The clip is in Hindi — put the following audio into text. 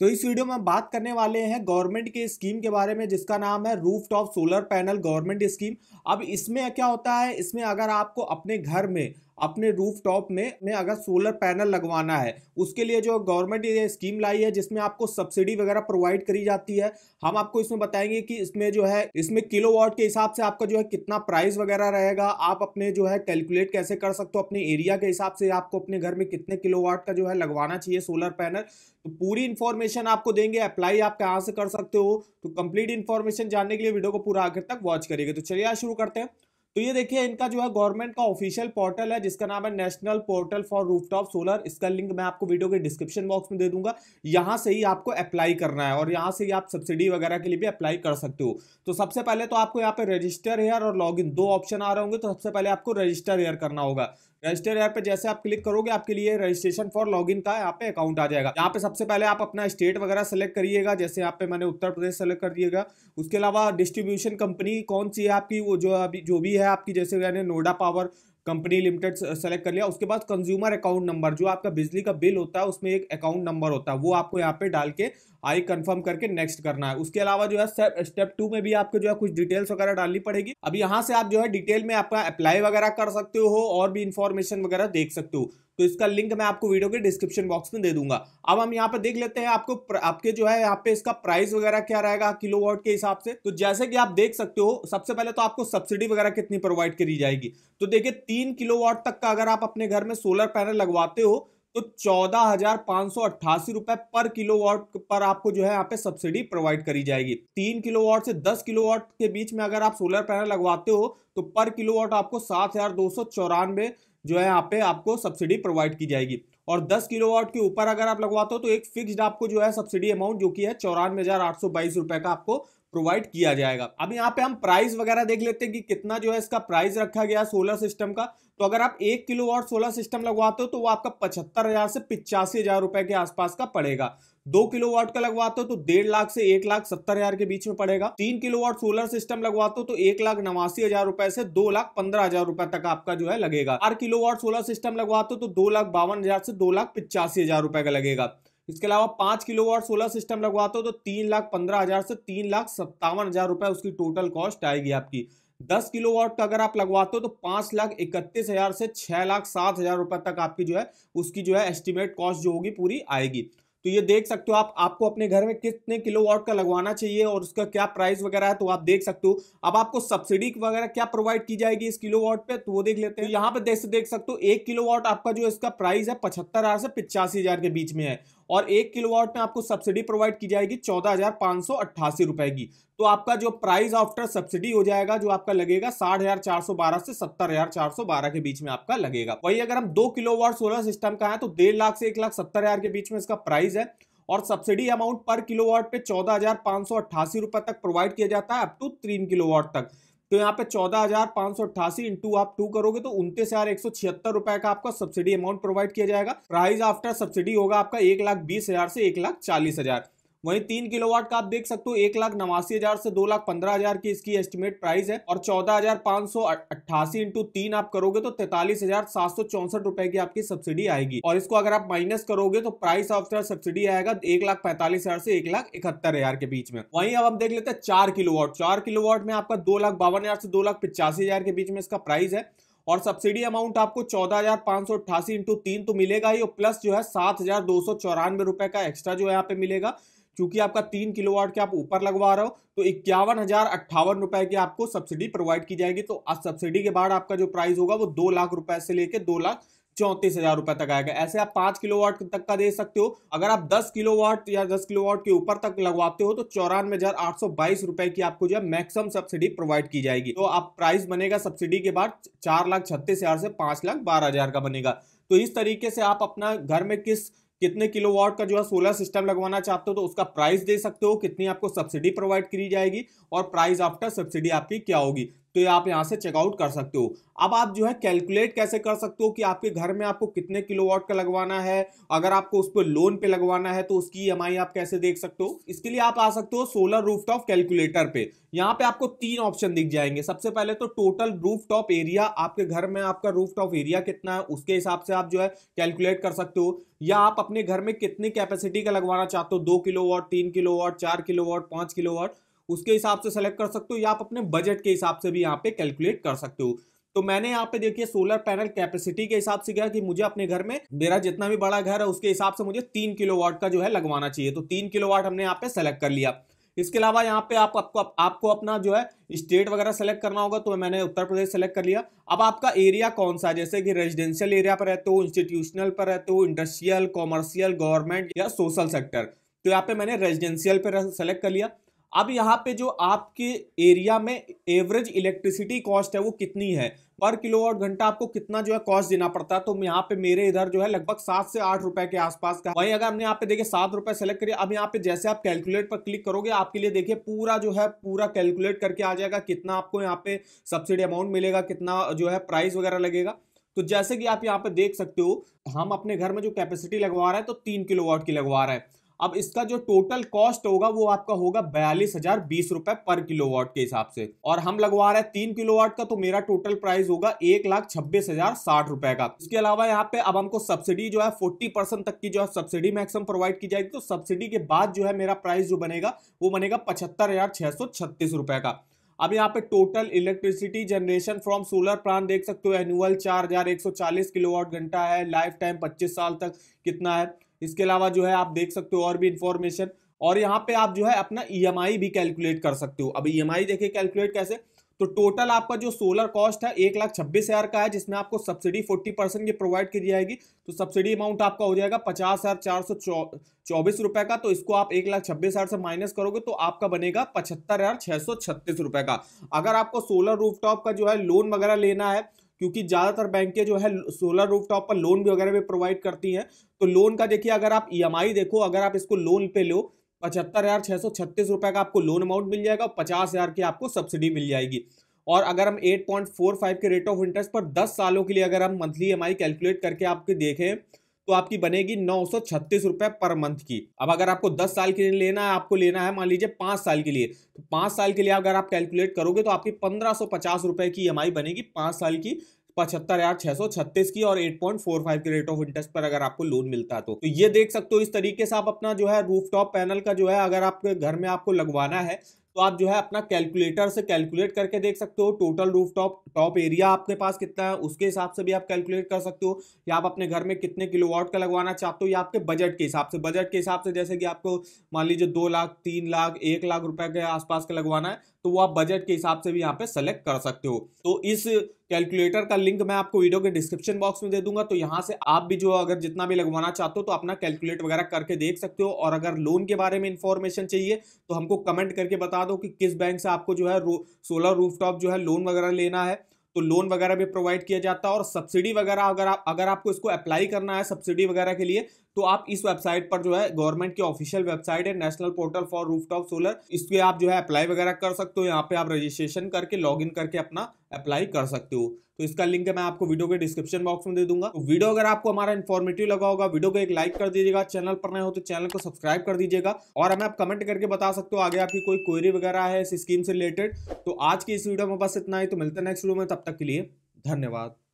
तो इस वीडियो में हम बात करने वाले हैं गवर्नमेंट के स्कीम के बारे में जिसका नाम है roof top solar panel government scheme अब इसमें क्या होता है इसमें अगर आपको अपने घर में अपने रूफ टॉप में में अगर सोलर पैनल लगवाना है उसके लिए जो गवर्नमेंट ये स्कीम लाई है जिसमें आपको सब्सिडी वगैरह प्रोवाइड करी जाती है हम आपको इसमें बताएंगे कि इसमें जो है इसमें किलो के हिसाब से आपका जो है कितना प्राइस वगैरह रहेगा आप अपने जो है कैलकुलेट कैसे कर सकते हो अपने एरिया के हिसाब से आपको अपने घर में कितने किलो का जो है लगवाना चाहिए सोलर पैनल तो पूरी इन्फॉर्मेशन आपको देंगे अप्लाई आप कहाँ से कर सकते हो तो कंप्लीट इन्फॉर्मेशन जानने के लिए वीडियो को पूरा आखिर तक वॉच करिएगा तो चलिए आज शुरू करते हैं तो ये देखिए इनका जो है गवर्नमेंट का ऑफिशियल पोर्टल है जिसका नाम है national portal for rooftop solar इसका लिंक मैं आपको वीडियो के डिस्क्रिप्शन बॉक्स में दे दूंगा यहाँ से ही आपको अप्लाई करना है और यहाँ से ही आप सब्सिडी वगैरह के लिए भी अप्लाई कर सकते हो तो सबसे पहले तो आपको यहाँ पे रजिस्टर हेयर और लॉग दो ऑप्शन आ रहे होंगे तो सबसे पहले आपको रजिस्टर हेयर करना होगा रजिस्टर ऐप पे जैसे आप क्लिक करोगे आपके लिए रजिस्ट्रेशन फॉर लॉगिन का यहाँ पे अकाउंट आ जाएगा यहाँ पे सबसे पहले आप अपना स्टेट वगैरह सेलेक्ट करिएगा जैसे यहाँ पे मैंने उत्तर प्रदेश सेलेक्ट कर दिएगा उसके अलावा डिस्ट्रीब्यूशन कंपनी कौन सी है आपकी वो जो अभी जो भी है आपकी जैसे मैंने Noida power company limited select कर लिया उसके बाद कंज्यूमर अकाउंट नंबर जो आपका बिजली का बिल होता है उसमें एक अकाउंट नंबर होता है वो आपको यहाँ पे डाल के आई कंफर्म करके नेक्स्ट करना है उसके अलावा जो है स्टेप टू में भी आपको जो है कुछ डिटेल्स वगैरह डालनी पड़ेगी अब यहाँ से आप जो है डिटेल में आपका अप्लाई वगैरह कर सकते हो और भी इन्फॉर्मेशन वगैरह देख सकते हो तो इसका लिंक मैं आपको वीडियो के डिस्क्रिप्शन बॉक्स में दे दूंगा अब हम यहाँ पर देख लेते हैं आपको आपके जो है यहाँ पे इसका प्राइस वगैरह क्या रहेगा किलो वॉट के हिसाब से तो जैसे कि आप देख सकते हो सबसे पहले तो आपको सब्सिडी वगैरह कितनी प्रोवाइड करी जाएगी तो देखिये तीन किलो तक का अगर आप अपने घर में सोलर पैनल लगवाते हो तो चौदह हजार पाँच सौ अट्ठासी रुपए पर वॉट पर आपको जो है यहाँ पे सब्सिडी प्रोवाइड करी जाएगी तीन वॉट से दस वॉट के बीच में अगर आप सोलर पैनल लगवाते हो तो पर किलोवाट आपको सात हजार दो सौ चौरानवे जो है यहाँ पे आपको सब्सिडी प्रोवाइड की जाएगी और 10 किलोवाट के ऊपर अगर आप लगवाते हो तो एक फिक्स्ड आपको जो है सब्सिडी अमाउंट जो कि है चौरानवे हजार आठ सौ बाईस रुपए का आपको प्रोवाइड किया जाएगा अब यहाँ पे हम प्राइस वगैरह देख लेते हैं कि कितना जो है इसका प्राइस रखा गया सोलर सिस्टम का तो अगर आप एक किलो वॉट सोलर सिस्टम लगवाते हो तो वो आपका पचहत्तर हजार से पिचासी हजार रुपए के आसपास का पड़ेगा दो किलो वॉट का लगवाते हो तो डेढ़ लाख से एक लाख सत्तर हजार के बीच में पड़ेगा तीन किलो वॉट सोलर सिस्टम लगवाते हो तो एक लाख नवासी हजार रुपए से दो लाख पंद्रह हजार रुपए तक आपका जो है लगेगा चार किलो वॉट सोलर सिस्टम लगवाते हो तो दो लाख बावन हजार से दो लाख पिचासी हजार रुपए का लगेगा इसके अलावा पाँच किलोवाट सोलर सिस्टम लगवाते हो तो तीन लाख पंद्रह हज़ार से तीन लाख सत्तावन हज़ार रुपए उसकी टोटल कॉस्ट आएगी आपकी दस किलोवाट का अगर आप लगवाते हो तो पांच लाख इकतीस हज़ार से छह लाख सात हज़ार रुपए तक आपकी जो है उसकी जो है एस्टिमेट कॉस्ट जो होगी पूरी आएगी तो ये देख सकते हो आप आपको अपने घर में कितने किलोवाट का लगवाना चाहिए और उसका क्या प्राइस वगैरह है तो आप देख सकते हो अब आपको सब्सिडी वगैरह क्या प्रोवाइड की जाएगी इस किलोवाट पे तो वो देख लेते हैं तो यहाँ पे देख सकते हो एक किलोवाट आपका जो इसका प्राइस है पचहत्तर हजार से पिचासी हजार के बीच में है और एक किलोवाट में आपको सब्सिडी प्रोवाइड की जाएगी चौदह हजार पांच सौ अट्ठासी रुपए की तो आपका जो प्राइस आफ्टर सब्सिडी हो जाएगा जो आपका लगेगा साठ हजार चार सौ बारह से सत्तर हजार चार सौ बारह के बीच में आपका लगेगा वही अगर हम दो किलोवाट सोलर सिस्टम का है तो डेढ़ लाख से एक लाख सत्तर हजार के बीच में इसका प्राइस है और सब्सिडी अमाउंट पर किलोवाट पे चौदह हजार पांच सौ अट्ठासी रुपए तक प्रोवाइड किया जाता है अप टू तीन किलोवाट तक तो यहाँ पे चौदह हजार पांच सौ अट्ठासी इंटू आप टू करोगे तो उनतीस हजार एक सौ छिहत्तर रुपए का आपका सब्सिडी अमाउंट प्रोवाइड किया जाएगा प्राइस आफ्टर सब्सिडी होगा आपका एक लाख बीस हजार से एक लाख चालीस हजार वहीं तीन किलोवाट का आप देख सकते हो एक लाख नवासी हजार से दो लाख पंद्रह हजार की इसकी एस्टिमेट प्राइस है और चौदह हजार पांच सौ अट्ठासी इंटू तीन आप करोगे तो तैतालीस हजार सात सौ चौसठ रुपए की आपकी सब्सिडी आएगी और इसको अगर आप माइनस करोगे तो प्राइस ऑफ सब्सिडी आएगा एक लाख पैंतालीस हजार से एक लाख इकहत्तर हजार के बीच में वहीं अब हम देख लेते हैं चार किलोवाट चार किलोवाट में आपका दो लाख बावन हजार से दो लाख पिचासी हजार के बीच में इसका प्राइस है और सब्सिडी अमाउंट आपको चौदह हजार पांच सौ अट्ठासी इंटू तीन तो मिलेगा ही और प्लस जो है सात हजार दो सौ चौरानवे रुपए का एक्स्ट्रा जो है यहाँ पे मिलेगा चूंकि आपका तीन किलो वाट के आप ऊपर लगवा रहे हो तो इक्यावन हजार अट्ठावन रुपए की आपको सब्सिडी प्रोवाइड की जाएगी तो सब्सिडी के बाद आपका जो प्राइस होगा वो दो लाख रुपए से लेकर दो लाख चौंतीस हजार रुपए तक आएगा ऐसे आप पांच किलो वाट तक का दे सकते हो अगर आप दस किलो वाट या दस किलो वाट के ऊपर तक लगवाते हो तो चौरानवे हजार आठ सौ बाईस रुपए की आपको जो है मैक्सिमम सब्सिडी प्रोवाइड की जाएगी तो आप प्राइस बनेगा सब्सिडी के बाद चार लाख छत्तीस हजार से पांच लाख बारह हजार का बनेगा तो इस तरीके से आप अपना घर में किस कितने किलोवाट का जो है सोलर सिस्टम लगवाना चाहते हो तो उसका प्राइस दे सकते हो कितनी आपको सब्सिडी प्रोवाइड की जाएगी और प्राइस आफ्टर सब्सिडी आपकी क्या होगी तो ये आप यहाँ से चेकआउट कर सकते हो अब आप जो है कैलकुलेट कैसे कर सकते हो कि आपके घर में आपको कितने किलोवाट का लगवाना है अगर आपको उस पर लोन पे लगवाना है तो उसकी ई e आप कैसे देख सकते हो इसके लिए आप आ सकते हो सोलर रूफ टॉप कैलकुलेटर पे यहाँ पे आपको तीन ऑप्शन दिख जाएंगे सबसे पहले तो टोटल रूफ टॉप एरिया आपके घर में आपका रूफ टॉप एरिया कितना है उसके हिसाब से आप जो है कैलकुलेट कर सकते हो या आप अपने घर में कितनी कैपेसिटी का लगवाना चाहते हो दो किलो वॉट तीन किलो वॉट चार किलो वॉट पाँच किलो वॉट उसके हिसाब से सेलेक्ट कर सकते हो या आप अपने बजट के हिसाब से भी यहाँ पे कैलकुलेट कर सकते हो तो मैंने यहाँ पे देखिए सोलर पैनल कैपेसिटी के हिसाब से किया कि मुझे अपने घर में मेरा जितना भी बड़ा घर है उसके हिसाब से मुझे तीन किलो का जो है लगवाना चाहिए तो तीन किलो हमने यहाँ पे सेलेक्ट कर लिया इसके अलावा यहाँ पे आप आपको आपको अपना जो है स्टेट वगैरह सेलेक्ट करना होगा तो मैंने उत्तर प्रदेश सेलेक्ट कर लिया अब आपका एरिया कौन सा जैसे कि रेजिडेंशियल एरिया पर रहते हो इंस्टीट्यूशनल पर रहते हो इंडस्ट्रियल कॉमर्शियल गवर्नमेंट या सोशल सेक्टर तो यहाँ पे मैंने रेजिडेंशियल पर सेलेक्ट कर लिया अब यहाँ पे जो आपके एरिया में एवरेज इलेक्ट्रिसिटी कॉस्ट है वो कितनी है पर वॉट घंटा आपको कितना जो है कॉस्ट देना पड़ता है तो यहाँ पे मेरे इधर जो है लगभग सात से आठ रुपए के आसपास का वहीं अगर हमने यहाँ पे देखिए सात रुपए सेलेक्ट करिए अब यहाँ पे जैसे आप कैलकुलेट पर क्लिक करोगे आपके लिए देखिए पूरा जो है पूरा कैलकुलेट करके आ जाएगा कितना आपको यहाँ पे सब्सिडी अमाउंट मिलेगा कितना जो है प्राइस वगैरह लगेगा तो जैसे कि आप यहाँ पे देख सकते हो हम अपने घर में जो कैपेसिटी लगवा रहे हैं तो तीन किलो की लगवा रहे हैं अब इसका जो टोटल कॉस्ट होगा वो आपका होगा बयालीस हजार बीस रुपए पर किलोवाट के हिसाब से और हम लगवा रहे हैं तीन किलोवाट का तो मेरा टोटल प्राइस होगा एक लाख छब्बीस हजार साठ रुपए का इसके अलावा यहाँ पे अब हमको सब्सिडी जो है फोर्टी परसेंट तक की जो है सब्सिडी मैक्सिमम प्रोवाइड की जाएगी तो सब्सिडी के बाद जो है मेरा प्राइस जो बनेगा वो बनेगा पचहत्तर हजार छह सौ छत्तीस रुपए का अब यहाँ पे total electricity generation from solar plant देख सकते हो एनुअल चार हजार एक सौ चालीस किलोवाट घंटा है लाइफ टाइम पच्चीस साल तक कितना है इसके अलावा जो है आप देख सकते हो और भी इंफॉर्मेशन और यहाँ पे आप जो है अपना ई e भी कैलकुलेट कर सकते हो अब ई e देखिए कैलकुलेट कैसे तो टोटल आपका जो सोलर कॉस्ट है एक लाख छब्बीस हज़ार का है जिसमें आपको सब्सिडी फोर्टी परसेंट की प्रोवाइड की जाएगी तो सब्सिडी अमाउंट आपका हो जाएगा पचास हज़ार चार सौ चौबीस रुपए का तो इसको आप एक लाख छब्बीस हज़ार से माइनस करोगे तो आपका बनेगा पचहत्तर हज़ार छह सौ छत्तीस रुपए का अगर आपको सोलर रूफटॉप का जो है लोन वगैरह लेना है क्योंकि ज़्यादातर बैंकें जो है सोलर रूफटॉप पर लोन भी वगैरह भी प्रोवाइड करती हैं तो लोन का देखिए अगर आप ई e देखो अगर आप इसको लोन पे लो पचहत्तर हज़ार छह सौ छत्तीस रुपए का आपको लोन अमाउंट मिल जाएगा और पचास हज़ार की आपको सब्सिडी मिल जाएगी और अगर हम 8.45 के रेट ऑफ इंटरेस्ट पर 10 सालों के लिए अगर हम मंथली ई कैलकुलेट करके आपके देखें तो आपकी बनेगी नौ सौ छत्तीस रुपए पर मंथ की अब अगर आपको दस साल के लिए लेना है आपको लेना है मान लीजिए पांच साल के लिए तो पांच साल के लिए अगर आप कैलकुलेट करोगे तो आपकी पंद्रह सौ पचास रुपए की ई बनेगी पांच साल की पचहत्तर हजार छह सौ छत्तीस की और एट पॉइंट फोर फाइव के रेट ऑफ इंटरेस्ट पर अगर आपको लोन मिलता है तो।, तो ये देख सकते हो इस तरीके से आप अपना जो है रूफ टॉप पैनल का जो है अगर आपके घर में आपको लगवाना है तो आप जो है अपना कैलकुलेटर से कैलकुलेट करके देख सकते हो total roof top top area आपके पास कितना है उसके हिसाब से भी आप कैलकुलेट कर सकते हो या आप अपने घर में कितने किलो वॉट का लगवाना चाहते हो या आपके बजट के हिसाब से बजट के हिसाब से जैसे कि आपको मान लीजिए दो लाख तीन लाख एक लाख रुपए के आसपास का लगवाना है तो वो आप बजट के हिसाब से भी यहाँ पे सेलेक्ट कर सकते हो तो इस कैलकुलेटर का लिंक मैं आपको वीडियो के डिस्क्रिप्शन बॉक्स में दे दूंगा तो यहाँ से आप भी जो अगर जितना भी लगवाना चाहते हो तो अपना कैलकुलेट वगैरह करके देख सकते हो और अगर लोन के बारे में इन्फॉर्मेशन चाहिए तो हमको कमेंट करके बता दो कि किस बैंक से आपको जो है सोलर रूफटॉप जो है लोन वगैरह लेना है तो लोन वगैरह भी प्रोवाइड किया जाता है और सब्सिडी वगैरह अगर आप अगर आपको इसको अप्लाई करना है सब्सिडी वगैरह के लिए तो आप इस वेबसाइट पर जो है गवर्नमेंट की ऑफिशियल वेबसाइट है national portal for rooftop solar इस पर आप जो है अप्लाई वगैरह कर सकते हो यहाँ पे आप रजिस्ट्रेशन करके लॉगिन करके अपना अप्लाई कर सकते हो तो इसका लिंक मैं आपको वीडियो के डिस्क्रिप्शन बॉक्स में दे दूंगा तो वीडियो अगर आपको हमारा इन्फॉर्मेटिव लगा होगा वीडियो को एक लाइक कर दीजिएगा चैनल पर नए हो तो चैनल को सब्सक्राइब कर दीजिएगा और हमें आप कमेंट करके बता सकते हो आगे आपकी कोई क्वेरी वगैरह है इस स्कीम से रिलेटेड तो आज की इस वीडियो में बस इतना ही तो मिलता है नेक्स्ट वीडियो में तब तक के लिए धन्यवाद